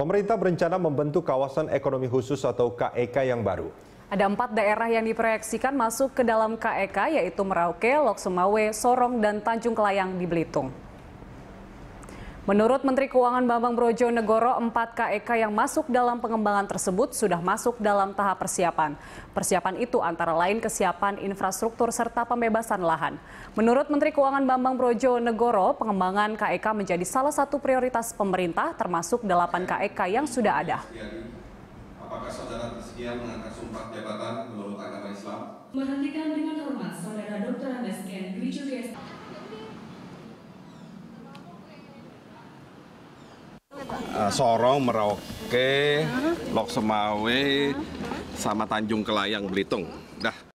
Pemerintah berencana membentuk kawasan ekonomi khusus atau KEK e yang baru. Ada empat daerah yang diproyeksikan masuk ke dalam KEK e yaitu Merauke, Lok Sumawe, Sorong, dan Tanjung Kelayang di Belitung. Menurut Menteri Keuangan Bambang Brojonegoro, 4 KEK yang masuk dalam pengembangan tersebut sudah masuk dalam tahap persiapan. Persiapan itu antara lain kesiapan infrastruktur serta pembebasan lahan. Menurut Menteri Keuangan Bambang Brojonegoro, pengembangan KEK e menjadi salah satu prioritas pemerintah termasuk 8 KEK yang sudah ada. Apakah saudara bersedia mengangkat sumpah jabatan menurut agama Islam? Menghentikan dengan hormat saudara Dr. Andes uh, Sorong, Merauke, Lok Semawe, sama Tanjung Kelayang Belitung. Dah.